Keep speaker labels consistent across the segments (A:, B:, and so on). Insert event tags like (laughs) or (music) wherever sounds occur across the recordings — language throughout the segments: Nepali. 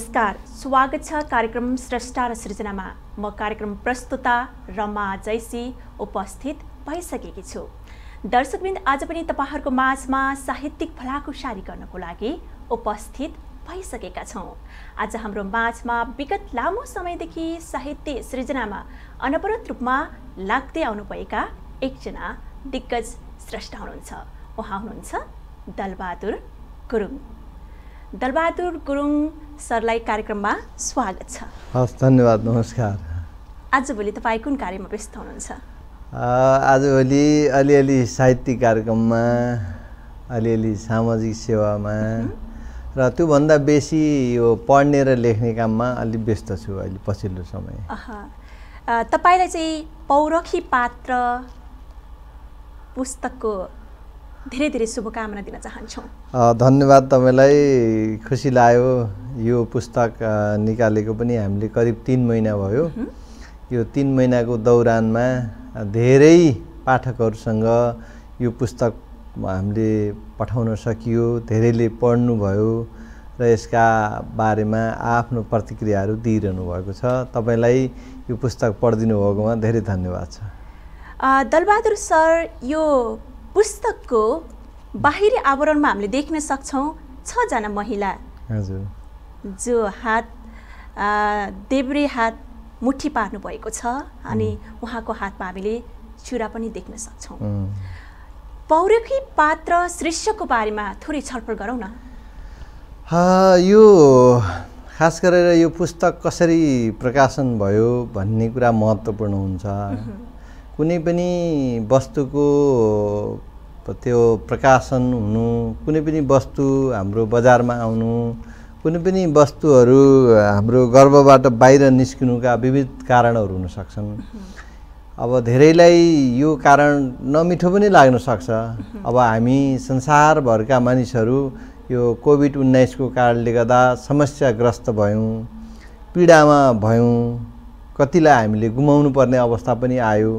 A: नमस्कार स्वागत छ कार्यक्रम स्रष्टा र सृजनामा म कार्यक्रम प्रस्तुता रमा जैसी उपस्थित भइसकेकी छु दर्शकबिन्द आज पनि तपाईँहरूको माझमा साहित्यिक भलाकुसारी गर्नको लागि उपस्थित भइसकेका छौँ आज हाम्रो माझमा विगत लामो समयदेखि साहित्य सृजनामा अनवरत रूपमा लाग्दै आउनुभएका एकजना दिग्गज स्रष्टा हुनुहुन्छ उहाँ हुनुहुन्छ दलबहादुर गुरुङ दलबहादुर गुरुङ सरलाई कार्यक्रममा स्वागत छ
B: हस् धन्यवाद नमस्कार
A: आजभोलि तपाईँ कुन कार्यमा व्यस्त हुनुहुन्छ
B: आजभोलि अलिअलि साहित्यिक कार्यक्रममा अलिअलि सामाजिक सेवामा र त्योभन्दा बेसी यो पढ्ने र लेख्ने काममा अलि व्यस्त छु अहिले पछिल्लो समय
A: तपाईँलाई चाहिँ पौरखी पात्र पुस्तकको धेरै धेरै शुभकामना दिन चाहन्छौँ
B: धन्यवाद तपाईँलाई खुसी लाग्यो यो पुस्तक निकालेको पनि हामीले करिब तिन महिना भयो यो तिन महिनाको दौरानमा धेरै पाठकहरूसँग यो पुस्तक हामीले पठाउन सकियो धेरैले पढ्नुभयो र यसका बारेमा आफ्नो प्रतिक्रियाहरू दिइरहनु भएको छ तपाईँलाई यो पुस्तक पढिदिनु भएकोमा धेरै धन्यवाद छ
A: दलबहादुर सर यो पुस्तकको बाहिरी आवरणमा हामीले देख्न सक्छौँ छजना महिला जो हात देब्रे हात मुठी पार्नु भएको छ अनि उहाँको हातमा हामीले छुरा पनि देख्न सक्छौँ पौरखी पात्र शीर्षकको बारेमा थोरै छलफल गरौँ न
B: यो खास गरेर यो पुस्तक कसरी प्रकाशन भयो भन्ने कुरा महत्त्वपूर्ण हुन्छ कुनै पनि वस्तुको त्यो प्रकाशन हुनु कुनै पनि वस्तु हाम्रो बजारमा आउनु कुनै पनि वस्तुहरू हाम्रो गर्वबाट बाहिर निस्किनुका विविध कारणहरू हुनसक्छन् अब धेरैलाई यो कारण नमिठो पनि लाग्न सक्छ अब हामी संसारभरका मानिसहरू यो कोभिड उन्नाइसको कारणले गर्दा समस्याग्रस्त भयौँ पीडामा भयौँ कतिलाई हामीले गुमाउनु पर्ने अवस्था पनि आयो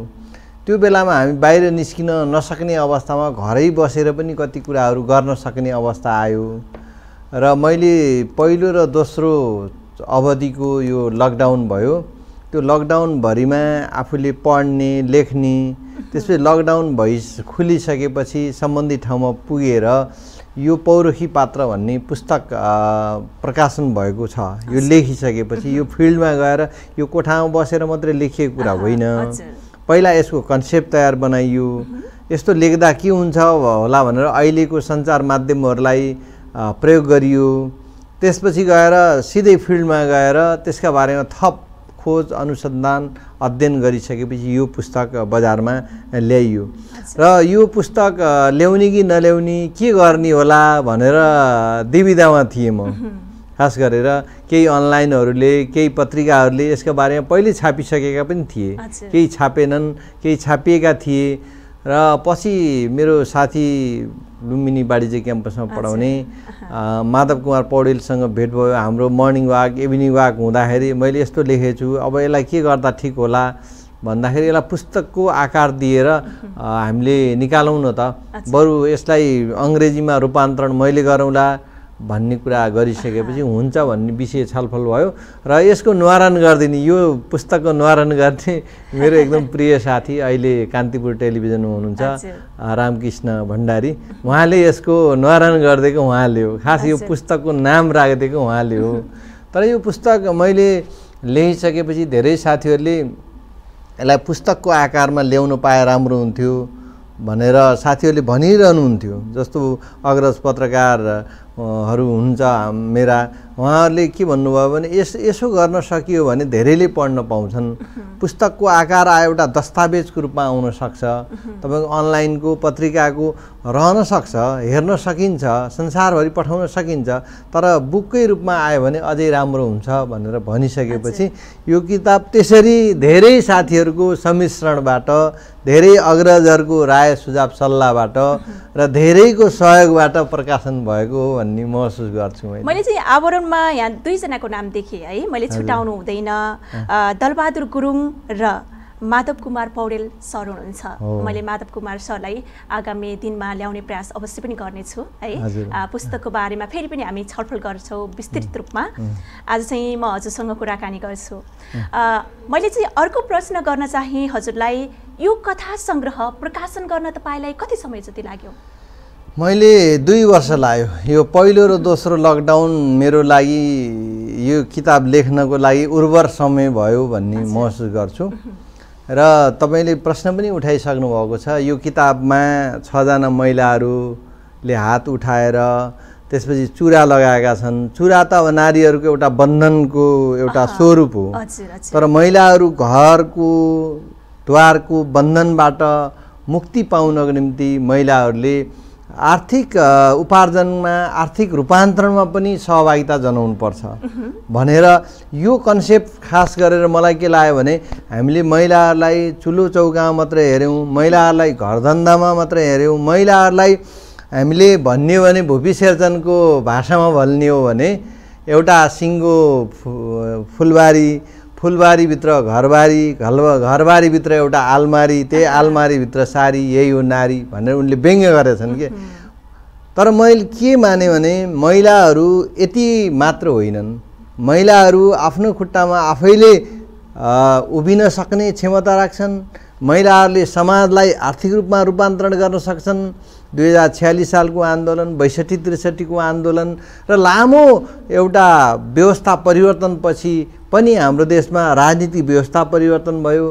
B: त्यो बेलामा हामी बाहिर निस्किन नसक्ने अवस्थामा घरै बसेर पनि कति कुराहरू गर्न सक्ने अवस्था आयो र मैले पहिलो र दोस्रो अवधिको यो लकडाउन भयो त्यो लकडाउनभरिमा आफूले पढ्ने लेख्ने त्यसपछि लकडाउन भइ खुलिसकेपछि सम्बन्धित ठाउँमा पुगेर यो पौरखी पात्र भन्ने पुस्तक प्रकाशन भएको छ यो लेखिसकेपछि यो फिल्डमा गएर यो कोठामा बसेर मात्रै लेखिएको कुरा होइन पहिला यसको कन्सेप्ट तयार बनाइयो यस्तो लेख्दा के हुन्छ होला भनेर अहिलेको सञ्चार माध्यमहरूलाई प्रयोग गरियो त्यसपछि गएर सिधै फिल्डमा गएर त्यसका बारेमा थप खोज अनुसन्धान अध्ययन गरिसकेपछि यो पुस्तक बजारमा ल्याइयो र यो पुस्तक ल्याउने कि नल्याउने के गर्ने होला भनेर दुविधामा थिएँ म खास गरेर केही अनलाइनहरूले केही पत्रिकाहरूले यसको बारेमा पहिले छापिसकेका पनि थिए केही छापेनन् केही छापिएका थिए र पछि मेरो साथी लुम्बिनी वाणिज्य क्याम्पसमा पढाउने माधव कुमार पौडेलसँग भेट भयो हाम्रो मर्निङ वाक इभिनिङ वाक हुँदाखेरि मैले यस्तो लेखेको छु अब यसलाई के गर्दा ठिक होला भन्दाखेरि यसलाई पुस्तकको आकार दिएर हामीले निकालौँ न त बरु यसलाई अङ्ग्रेजीमा रूपान्तरण मैले गरौँला भन्ने कुरा गरिसकेपछि हुन्छ भन्ने विषय छलफल भयो र यसको निवारण गरिदिने यो पुस्तकको निवारण गर्ने मेरो एकदम प्रिय साथी अहिले कान्तिपुर टेलिभिजनमा हुनुहुन्छ रामकृष्ण भण्डारी उहाँले यसको निवारण गरिदिएको उहाँले हो खास यो पुस्तकको नाम राखिदिएको उहाँले हो तर यो पुस्तक मैले लेखिसकेपछि धेरै साथीहरूले यसलाई पुस्तकको आकारमा ल्याउनु पाए राम्रो हुन्थ्यो भनेर साथीहरूले भनिरहनुहुन्थ्यो जस्तो अग्रज पत्रकार हरू हुन्छ मेरा उहाँहरूले के भन्नुभयो भने यस यसो गर्न सकियो भने धेरैले पढ्न पाउँछन् (laughs) पुस्तकको आकार आयो एउटा दस्तावेजको रूपमा आउन सक्छ (laughs) तपाईँको अनलाइनको पत्रिकाको रहन सक्छ हेर्न सकिन्छ संसारभरि पठाउन सकिन्छ तर बुककै रूपमा आयो भने अझै राम्रो हुन्छ भनेर भनिसकेपछि यो किताब त्यसरी धेरै साथीहरूको सम्मिश्रणबाट धेरै अग्रजहरूको राय सुझाव सल्लाहबाट र धेरैको सहयोगबाट प्रकाशन भएको हो भन्ने महसुस गर्छु मैले मैले
A: चाहिँ आवरणमा यहाँ दुईजनाको नाम देखेँ है मैले छुट्याउनु हुँदैन दलबहादुर गुरुङ र माधव कुमार पौडेल सर हुनुहुन्छ मैले माधव कुमार सरलाई आगामी दिनमा ल्याउने प्रयास अवश्य पनि गर्नेछु है पुस्तकको बारेमा फेरि पनि हामी छलफल गर्छौँ विस्तृत रूपमा आज चाहिँ म हजुरसँग कुराकानी गर्छु मैले चाहिँ अर्को प्रश्न गर्न चाहेँ हजुरलाई यो कथा सङ्ग्रह प्रकाशन गर्न तपाईँलाई कति समय जति लाग्यो
B: मैले दुई वर्ष लाग्यो यो पहिलो र दोस्रो लकडाउन मेरो लागि यो किताब लेख्नको लागि उर्वर समय भयो भन्ने महसुस गर्छु र तपाईँले प्रश्न पनि उठाइसक्नु भएको छ यो किताबमा छजना महिलाहरूले हात उठाएर त्यसपछि चुरा लगाएका छन् चुरा त अब नारीहरूको एउटा बन्धनको एउटा स्वरूप हो तर महिलाहरू घरको द्वारको बन्धनबाट मुक्ति पाउनको निम्ति महिलाहरूले आर्थिक उपार्जनमा आर्थिक रूपान्तरणमा पनि सहभागिता जनाउनु पर्छ भनेर यो कन्सेप्ट खास गरेर मलाई के लाग्यो भने हामीले महिलाहरूलाई चुलो चौकामा मात्रै हेऱ्यौँ महिलाहरूलाई घरधन्दामा मात्रै हेऱ्यौँ महिलाहरूलाई हामीले भन्ने हो भने भूपी भाषामा भन्ने हो भने एउटा सिङ्गो फुलबारी फुलबारीभित्र घरबारी घल घरबारीभित्र एउटा आलमारी त्यही आलमारीभित्र सारी यही हो नारी भनेर उनले व्यङ्ग्य गरेछन् कि तर मैले के माने भने महिलाहरू यति मात्र होइनन् महिलाहरू आफ्नो खुट्टामा आफैले उभिन सक्ने क्षमता राख्छन् महिलाहरूले समाजलाई आर्थिक रूपमा रूपान्तरण गर्न सक्छन् दुई हजार छ्यालिस सालको आन्दोलन बैसठी त्रिसठीको आन्दोलन र लामो एउटा व्यवस्था परिवर्तनपछि पनि हाम्रो देशमा राजनीतिक व्यवस्था परिवर्तन भयो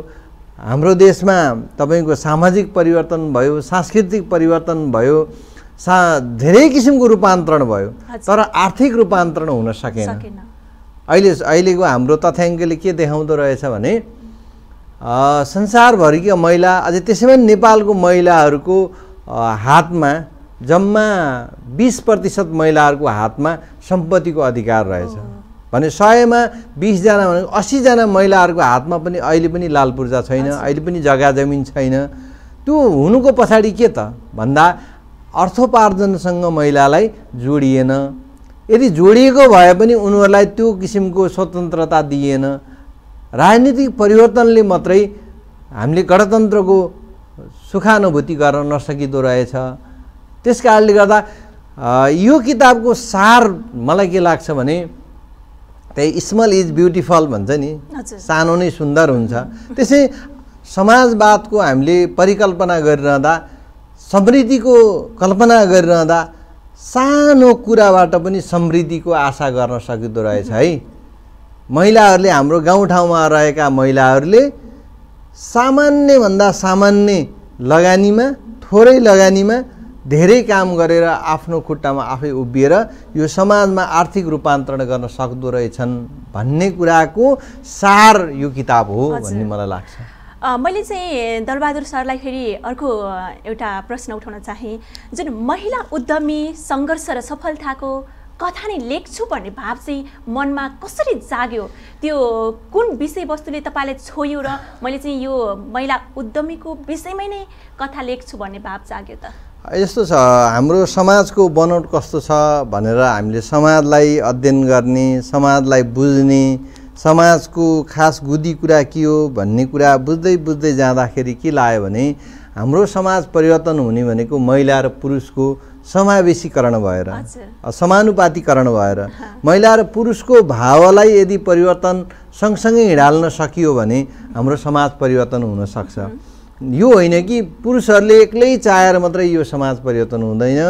B: हाम्रो देशमा तपाईँको सामाजिक परिवर्तन भयो सांस्कृतिक परिवर्तन भयो सा धेरै किसिमको रूपान्तरण भयो तर आर्थिक रूपान्तरण हुन सकेन अहिले अहिलेको हाम्रो तथ्याङ्कले के देखाउँदो रहेछ भने संसारभरिका महिला अझै त्यसैमा नेपालको महिलाहरूको हातमा जम्मा बिस प्रतिशत महिलाहरूको हातमा सम्पत्तिको अधिकार रहेछ भने सयमा बिसजना भने असीजना महिलाहरूको हातमा पनि अहिले पनि लाल पूर्जा छैन अहिले पनि जग्गा जमिन छैन त्यो हुनुको पछाडि के त भन्दा अर्थोपार्जनसँग महिलालाई जोडिएन यदि जोडिएको भए पनि उनीहरूलाई त्यो किसिमको स्वतन्त्रता दिएन राजनीतिक परिवर्तनले मात्रै हामीले गणतन्त्रको सुखानुभूति गर्न नसकिँदो रहेछ त्यस कारणले गर्दा यो किताबको सार मलाई के लाग्छ भने त्यही स्मल इज ब्युटिफल भन्छ नि सानो नै सुन्दर हुन्छ त्यसै समाजवादको हामीले परिकल्पना गरिरहँदा समृद्धिको कल्पना गरिरहँदा सानो कुराबाट पनि समृद्धिको आशा गर्न सकिँदो रहेछ है महिलाहरूले हाम्रो गाउँठाउँमा रहेका महिलाहरूले सामान्यभन्दा सामान्य लगानीमा थोरै लगानीमा धेरै काम गरेर आफ्नो खुट्टामा आफै उभिएर यो समाजमा आर्थिक रूपान्तरण गर्न सक्दो रहेछन् भन्ने कुराको सार यो किताब हो भन्ने मलाई लाग्छ
A: मैले चाहिँ दलबहादुर सरलाई फेरि अर्को एउटा प्रश्न उठाउन चाहेँ जुन महिला उद्यमी सङ्घर्ष र सफलताको कथा नै लेख्छु भन्ने भाव चाहिँ मनमा कसरी जाग्यो त्यो कुन विषयवस्तुले तपाईँलाई छोयो र मैले चाहिँ यो महिला उद्यमीको विषयमै नै कथा लेख्छु भन्ने भाव जाग्यो त
B: यस्तो छ हाम्रो समाजको बनोट कस्तो छ भनेर हामीले समाजलाई अध्ययन गर्ने समाजलाई बुझ्ने समाजको खास गुदी कुरा के हो भन्ने कुरा बुझ्दै बुझ्दै जाँदाखेरि के लाग्यो भने हाम्रो समाज परिवर्तन हुने भनेको महिला र पुरुषको समावेशीकरण भएर समानुपातिकरण भएर (laughs) महिला र पुरुषको भावलाई यदि परिवर्तन सँगसँगै हिँडाल्न सकियो भने हाम्रो समाज परिवर्तन हुनसक्छ यो होइन कि पुरुषहरूले एक्लै चाहेर मात्रै यो समाज परिवर्तन हुँदैन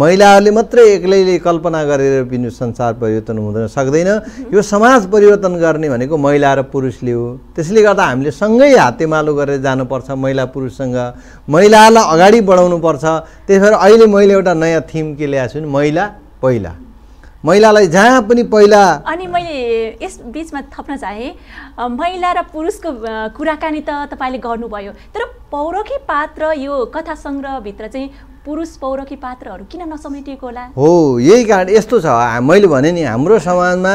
B: महिलाहरूले मात्रै एक्लैले कल्पना गरेर पनि संसार परिवर्तन हुँदैन सक्दैन यो समाज परिवर्तन गर्ने भनेको महिला र पुरुषले हो त्यसले गर्दा हामीले सँगै हातेमालो गरेर जानुपर्छ महिला पुरुषसँग महिलाहरूलाई अगाडि बढाउनुपर्छ त्यस भएर अहिले मैले एउटा नयाँ थिम के ल्याएको छु नि महिला पहिला महिलालाई जहाँ पनि पहिला
A: अनि मैले यस बिचमा थप्न चाहेँ महिला र पुरुषको कुराकानी त तपाईँले गर्नुभयो तर पौरखी पात्र यो कथा सङ्ग्रहभित्र चाहिँ पुरुष पौरखी पात्रहरू किन नसमेटिएको होला
B: हो यही कारण यस्तो छ मैले भने नि हाम्रो समाजमा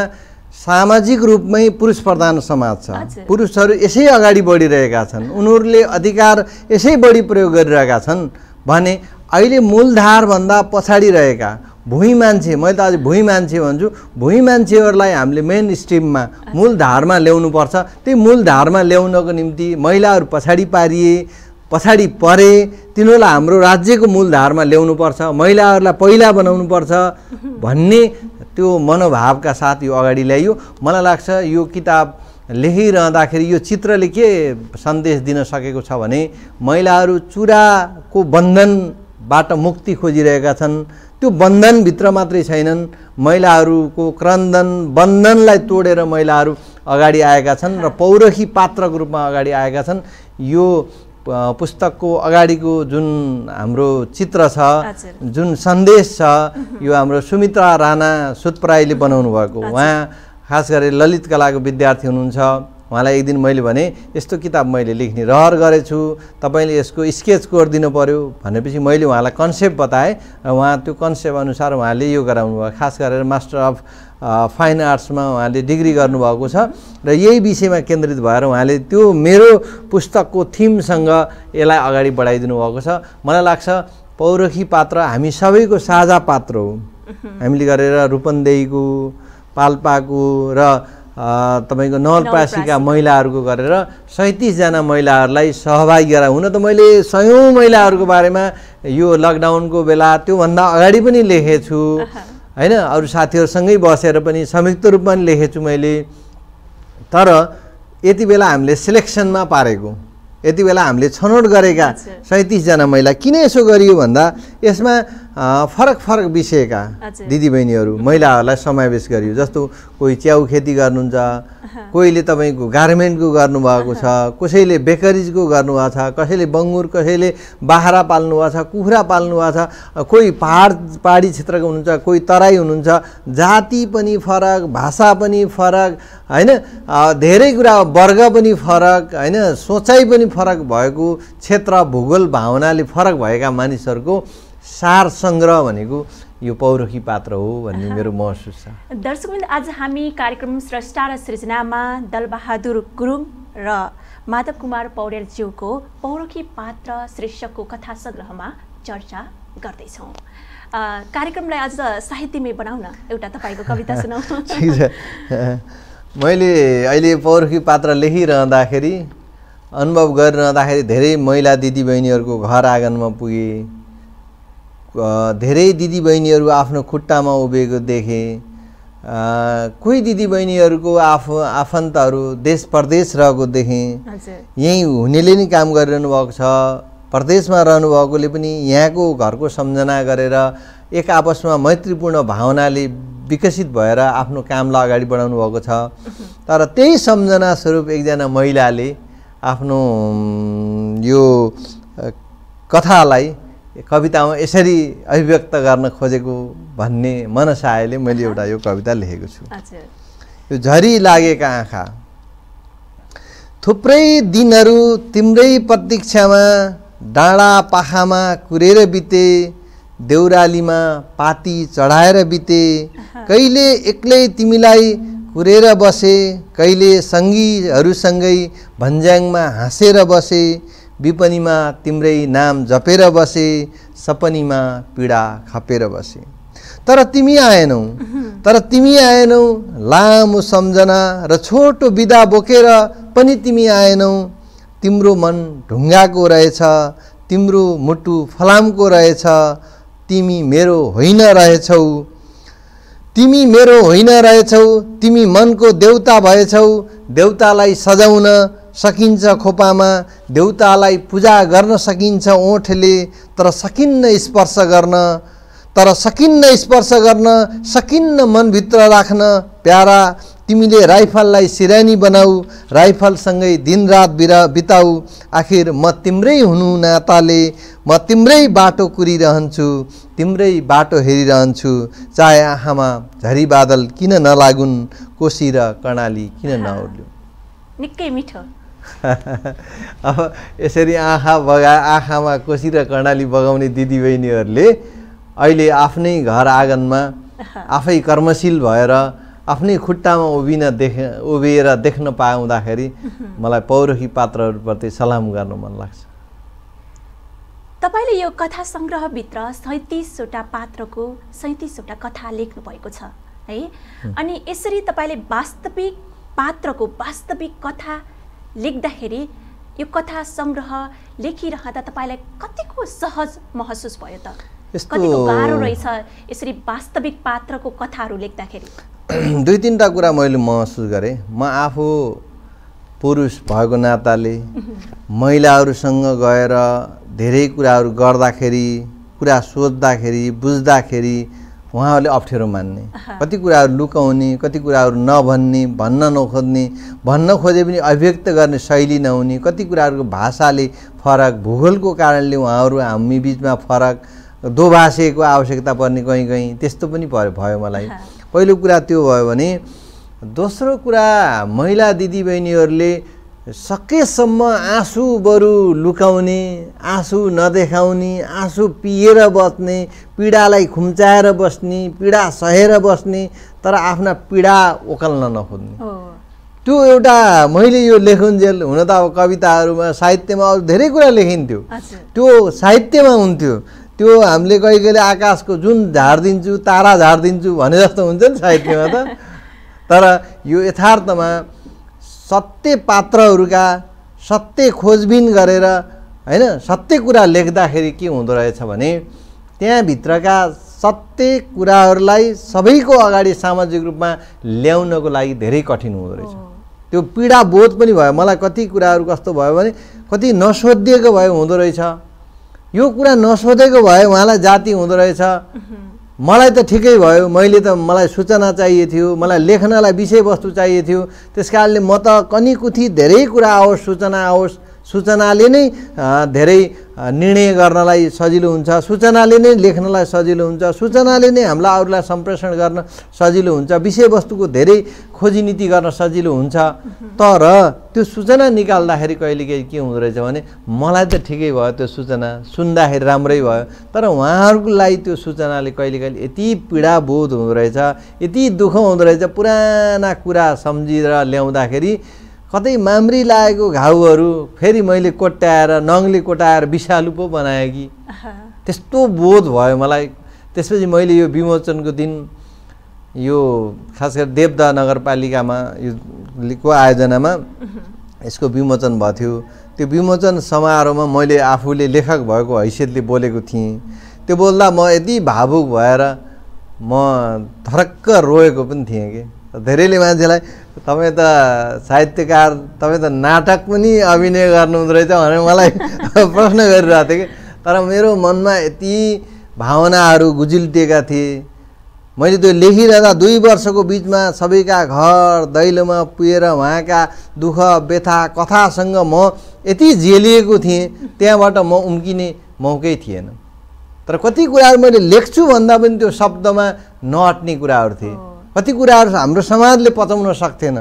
B: सामाजिक रूपमै पुरुष प्रधान समाज छ पुरुषहरू यसै अगाडि बढिरहेका छन् उनीहरूले अधिकार यसै बढी प्रयोग गरिरहेका छन् भने अहिले मूलधारभन्दा पछाडि रहेका भुइँ मान्छे मैले त आज भुइँ मान्छे भन्छु भुइँ मान्छेहरूलाई हामीले मेन स्ट्रिममा मूलधारमा ल्याउनुपर्छ त्यही मूलधारमा ल्याउनको निम्ति महिलाहरू पछाडि पारिए पछाडि परे तिनीहरूलाई हाम्रो राज्यको मूलधारमा ल्याउनुपर्छ महिलाहरूलाई पहिला बनाउनुपर्छ भन्ने त्यो मनोभावका साथ यो अगाडि ल्याइयो मलाई लाग्छ यो किताब लेखिरहँदाखेरि यो चित्रले के सन्देश दिन सकेको छ भने महिलाहरू चुराको बन्धनबाट मुक्ति खोजिरहेका छन् त्यो बन्धनभित्र मात्रै छैनन् महिलाहरूको क्रन्दन बन्धनलाई तोडेर महिलाहरू अगाडि आएका छन् र पौरखी पात्रको रूपमा अगाडि आएका छन् यो पुस्तकको अगाडिको जुन हाम्रो चित्र छ जुन सन्देश छ यो हाम्रो सुमित्रा राणा सुतप्राईले बनाउनु भएको उहाँ खास गरी ललित कलाको विद्यार्थी हुनुहुन्छ उहाँलाई एक दिन मैले भने यस्तो किताब मैले लेख्ने रहर गरेछु तपाईँले यसको स्केच कोरिदिनु पऱ्यो भनेपछि मैले उहाँलाई कन्सेप्ट बताएँ र उहाँ त्यो कन्सेप्ट अनुसार उहाँले यो गराउनु भयो खास गरेर मास्टर अफ फाइन आर्ट्समा उहाँले डिग्री गर्नुभएको छ र यही विषयमा केन्द्रित भएर उहाँले त्यो मेरो पुस्तकको थिमसँग यसलाई अगाडि बढाइदिनु भएको छ मलाई लाग्छ पौरखी पात्र हामी सबैको साझा पात्र हो हामीले गरेर रूपन्देहीको पाल्पाको र तपाईँको नगरपालिका महिलाहरूको गरेर सैँतिसजना महिलाहरूलाई सहभागी गराए हुन त मैले सयौँ महिलाहरूको बारेमा यो लकडाउनको बेला त्योभन्दा अगाडि पनि लेखेछु छु होइन अरू साथीहरूसँगै बसेर पनि संयुक्त रूपमा पनि लेखेछु मैले तर यति बेला हामीले सेलेक्सनमा पारेको यति बेला हामीले छनौट गरेका सैँतिसजना महिला किन यसो गरियो भन्दा यसमा फरक फरक विषयका दिदीबहिनीहरू महिलाहरूलाई समावेश गरियो जस्तो कोही च्याउ खेती गर्नुहुन्छ कोहीले तपाईँको गार्मेन्टको गर्नुभएको छ कसैले बेकरिजको गर्नुभएको छ कसैले बङ्गुर कसैले बाख्रा पाल्नुभएको छ कुखुरा पाल्नुभएको छ कोही पहाड पाहाडी क्षेत्रको हुनुहुन्छ कोही तराई हुनुहुन्छ जाति पनि फरक भाषा पनि फरक होइन धेरै कुरा वर्ग पनि फरक होइन सोचाइ पनि फरक भएको क्षेत्र भूगोल भावनाले फरक भएका मानिसहरूको सार सङ्ग्रह भनेको यो पौरखी पात्र हो भन्ने मेरो महसुस छ
A: दर्शकबिन्द आज हामी कार्यक्रम स्रष्टा र सृजनामा दलबहादुर गुरुङ र माधव कुमार पौडेलज्यूको पौरखी पात्र शीर्षकको कथा सङ्ग्रहमा चर्चा गर्दैछौँ कार्यक्रमलाई आज साहित्यमय बनाउन एउटा तपाईँको कविता सुनाउँ
B: (laughs) मैले अहिले पौरखी पात्र लेखिरहँदाखेरि अनुभव गरिरहँदाखेरि धेरै महिला दिदीबहिनीहरूको घर आँगनमा पुगेँ धेरै दिदीबहिनीहरू आफ्नो खुट्टामा उभिएको देखेँ कोही दिदीबहिनीहरूको आफ आफन्तहरू देश प्रदेश रहेको देखेँ यहीँ हुनेले नै काम गरिरहनु भएको छ प्रदेशमा रहनुभएकोले पनि यहाँको घरको सम्झना गरेर एक आपसमा मैत्रीपूर्ण भावनाले विकसित भएर आफ्नो कामलाई अगाडि बढाउनु भएको छ तर त्यही सम्झना स्वरूप एकजना महिलाले आफ्नो यो कथालाई कवितामा यसरी अभिव्यक्त गर्न खोजेको भन्ने मनसायले मैले एउटा यो कविता लेखेको छु यो झरी लागेका आँखा थुप्रै दिनहरू तिम्रै प्रतीक्षामा डाँडा पाखामा कुरेर बिते देउरालीमा पाती चढाएर बिते कहिले एक्लै तिमीलाई कुरेर बसे कहिले सङ्गीहरूसँगै भन्ज्याङमा हाँसेर बसे विपनीमा तिम्रै नाम जपेर बसे सपनीमा पीडा खपेर बसे तर तिमी आएनौ तर तिमी आएनौ लामो सम्झना र छोटो विदा बोकेर पनि तिमी आएनौ तिम्रो मन ढुङ्गाको रहेछ तिम्रो मुटु फलामको रहेछ तिमी मेरो होइन रहेछौ तिमी मेरो होइन रहेछौ तिमी मनको देउता भएछौ देउतालाई सजाउन सकिन्छ खोपामा देउतालाई पूजा गर्न सकिन्छ ओठले तर सकिन्न स्पर्श गर्न तर सकिन्न स्पर्श गर्न सकिन्न मनभित्र राख्न प्यारा तिमीले राइफललाई सिरानी बनाऊ राइफलसँगै दिनरात बिरा बिताऊ आखिर म तिम्रै हुनु नाताले म तिम्रै बाटो कुरिरहन्छु तिम्रै बाटो हेरिरहन्छु चाहे आँखामा झरी बादल किन नलागुन् कोसी र कर्णाली किन नओर्ल्यो निकै मिठो (laughs) अब यसरी आँखा बगा आँखामा कोसी र कर्णाली बगाउने दिदीबहिनीहरूले अहिले आफ्नै घर आँगनमा (laughs) आफै कर्मशील भएर आफ्नै खुट्टामा उभिन देख उभिएर देख्न पाउँदाखेरि (laughs) मलाई पौरखी पात्रहरूप्रति सलाम गर्न मन लाग्छ
A: तपाईँले यो कथा सङ्ग्रहभित्र सैँतिसवटा पात्रको सैँतिसवटा कथा लेख्नु भएको छ है अनि यसरी तपाईँले वास्तविक पात्रको वास्तविक कथा लेख्दाखेरि यो कथा सङ्ग्रह लेखिरहँदा तपाईँलाई कतिको सहज महसुस भयो त कतिको गाह्रो रहेछ यसरी वास्तविक पात्रको कथाहरू लेख्दाखेरि
B: (clears throat) दुई तिनवटा कुरा मैले महसुस गरेँ म आफू पुरुष भएको नाताले (laughs) महिलाहरूसँग गएर धेरै कुराहरू गर्दाखेरि कुरा सोद्धाखेरि बुझ्दाखेरि उहाँहरूले अप्ठ्यारो मान्ने कति कुराहरू लुकाउने कति कुराहरू नभन्ने भन्न नखोज्ने भन्न खोजे पनि अभिव्यक्त गर्ने शैली नहुने कति कुराहरूको भाषाले फरक भूगोलको कारणले उहाँहरू हामी बिचमा फरक दोभाषेको आवश्यकता पर्ने कहीँ कहीँ त्यस्तो पनि भयो मलाई पहिलो कुरा त्यो भयो भने दोस्रो कुरा महिला दिदीबहिनीहरूले सकेसम्म आँसु बरु लुकाउने आँसु नदेखाउने आँसु पिएर बस्ने पीडालाई खुम्चाएर बस्ने पीडा सहेर बस्ने तर आफ्ना पीडा ओकल्न नखोज्ने त्यो एउटा मैले यो लेखुन्जेल हुन त अब कविताहरूमा साहित्यमा अरू धेरै कुरा लेखिन्थ्यो त्यो साहित्यमा हुन्थ्यो त्यो हामीले कहिले कहिले आकाशको जुन झारिदिन्छु तारा झारिदिन्छु भने जस्तो हुन्छ नि साहित्यमा त तर यो यथार्थमा सत्य पात्रहरूका सत्य खोजबिन गरेर होइन सत्य कुरा लेख्दाखेरि के हुँदो रहेछ भने त्यहाँभित्रका सत्य कुराहरूलाई सबैको अगाडि सामाजिक रूपमा ल्याउनको लागि धेरै कठिन हुँदो रहेछ त्यो पीडा बोध पनि भयो मलाई कति कुराहरू कस्तो भयो भने कति नसोधिएको भए हुँदो रहेछ यो कुरा नसोधेको भए उहाँलाई जाति हुँदो रहेछ मलाई त ठिकै भयो मैले त मलाई सूचना चाहिएको थियो मलाई लेख्नलाई विषयवस्तु चाहिएको थियो त्यस कारणले म त कनिकुथी धेरै कुरा आओस् सूचना आओस् सूचनाले नै धेरै निर्णय गर्नलाई सजिलो हुन्छ सूचनाले नै लेख्नलाई सजिलो हुन्छ सूचनाले नै हामीलाई अरूलाई सम्प्रेषण गर्न सजिलो हुन्छ विषयवस्तुको धेरै खोजी नीति गर्न सजिलो हुन्छ तर त्यो सूचना निकाल्दाखेरि कहिलेकाहीँ के हुँदो रहेछ भने मलाई त ठिकै भयो त्यो सूचना सुन्दाखेरि राम्रै भयो तर उहाँहरूलाई त्यो सूचनाले कहिले कहिले यति पीडा बोध हुँदो रहेछ यति दुःख हुँदो रहेछ पुराना कुरा सम्झिएर ल्याउँदाखेरि कतै माम्री लागेको घाउहरू फेरि मैले कोट्याएर नङले कोटाएर विषालु पो बनाएँ कि त्यस्तो बोध भयो मलाई त्यसपछि मैले यो विमोचनको दिन यो खास गरी देवदा नगरपालिकामा यो आयोजनामा यसको विमोचन भएको थियो त्यो विमोचन समारोहमा मैले आफूले लेखक भएको हैसियतले बोलेको थिएँ त्यो बोल्दा म यति भावुक भएर म थरक्क रोएको पनि थिएँ कि धेरैले मान्छेलाई तपाईँ त साहित्यकार तपाईँ त नाटक पनि अभिनय गर्नुहुँदो रहेछ भनेर मलाई (laughs) प्रश्न गरिरहेको थियो कि तर मेरो मनमा यति भावनाहरू गुजिल्टिएका थिए मैले त्यो लेखिरहँदा दुई वर्षको बिचमा सबैका घर दैलोमा पुगेर उहाँका दुःख व्यथा कथासँग म यति झेलिएको थिएँ त्यहाँबाट म उम्किने मौकै थिएन तर कति कुराहरू मैले लेख्छु भन्दा पनि त्यो शब्दमा नअट्ने कुराहरू थिए कति कुराहरू हाम्रो समाजले पचाउन सक्थेन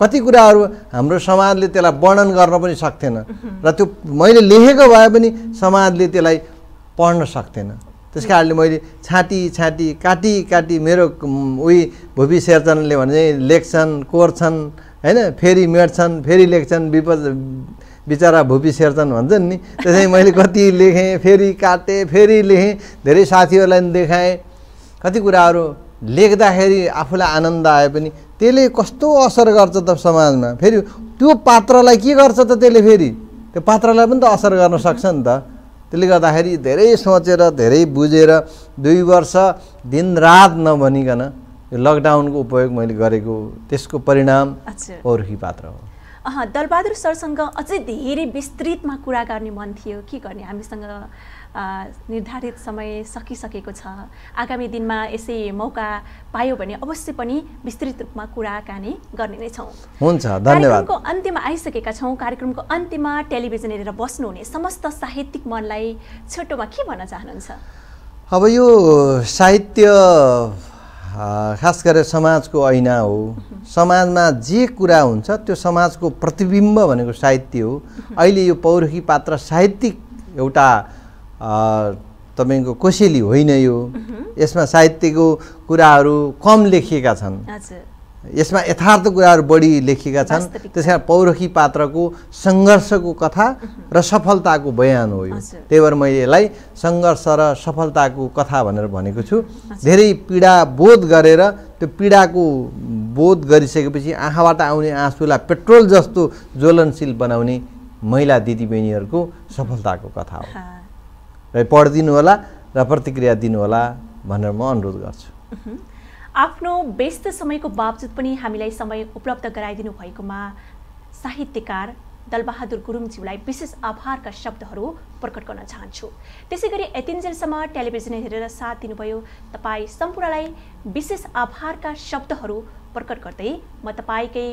B: कति कुराहरू हाम्रो समाजले त्यसलाई वर्णन गर्न पनि सक्थेन र त्यो मैले लेखेको भए पनि समाजले त्यसलाई पढ्न सक्थेन त्यस कारणले मैले छाँटी छाँटी काटी काटी मेरो उही भूपी सेर्चनले भने लेख्छन् कोर्छन् होइन फेरि मेट्छन् फेरि लेख्छन् विपद बिचरा भुपी सेर्चन भन्छन् नि त्यसै मैले कति लेखेँ फेरि काटेँ फेरि लेखेँ धेरै साथीहरूलाई देखाएँ कति कुराहरू लेख्दाखेरि आफूलाई आनन्द आए पनि त्यसले कस्तो असर गर्छ त समाजमा फेरि त्यो पात्रलाई के गर्छ त त्यसले फेरि त्यो पात्रलाई पनि त असर गर्न सक्छ नि त त्यसले गर्दाखेरि धेरै सोचेर धेरै बुझेर दुई वर्ष दिन रात नभनिकन यो लकडाउनको उपयोग मैले गरेको त्यसको परिणाम पौर्खी पात्र
A: हो दलबहादुर सरसँग अझै धेरै विस्तृतमा कुरा गर्ने मन थियो के गर्ने हामीसँग निर्धारित समय सकिसकेको छ आगामी दिनमा यसै मौका पायो भने अवश्य पनि विस्तृत रूपमा कुराकानी गर्ने नै छौँ
B: हुन्छ कार्यक्रमको
A: अन्त्यमा आइसकेका छौँ कार्यक्रमको अन्त्यमा टेलिभिजन हेरेर बस्नुहुने समस्त साहित्यिक मनलाई छोटोमा के भन्न चाहनुहुन्छ
B: अब यो साहित्य खास गरेर समाजको ऐना हो समाजमा जे कुरा हुन्छ त्यो समाजको प्रतिबिम्ब भनेको साहित्य हो अहिले यो पौरखी पात्र साहित्यिक एउटा तपाईँको कोसेली होइन यो यसमा साहित्यको कुराहरू कम लेखिएका छन् यसमा यथार्थ कुराहरू बढी लेखिएका छन् त्यस कारण पौरखी पात्रको सङ्घर्षको कथा र सफलताको बयान हो यो त्यही भएर मैले यसलाई सङ्घर्ष र सफलताको कथा भनेर भनेको छु धेरै पीडा बोध गरेर त्यो पीडाको बोध गरिसकेपछि आँखाबाट आउने आँसुलाई पेट्रोल जस्तो ज्वलनशील बनाउने महिला दिदीबहिनीहरूको सफलताको कथा हो पढिदिनु होला र प्रतिक्रिया दिनुहोला भनेर म अनुरोध गर्छु
A: आफ्नो व्यस्त समयको बावजुद पनि हामीलाई समय उपलब्ध गराइदिनु भएकोमा साहित्यकार दलबहादुर गुरुङज्यूलाई विशेष आभारका शब्दहरू प्रकट गर्न चाहन्छु त्यसै गरी यतिन्जेलसम्म टेलिभिजन हेरेर साथ दिनुभयो तपाईँ सम्पूर्णलाई विशेष आभारका शब्दहरू प्रकट गर्दै म तपाईँकै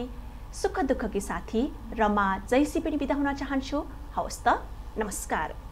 A: सुख दुःखकी साथी रमा जयसी पनि बिदा हुन चाहन्छु हवस् त नमस्कार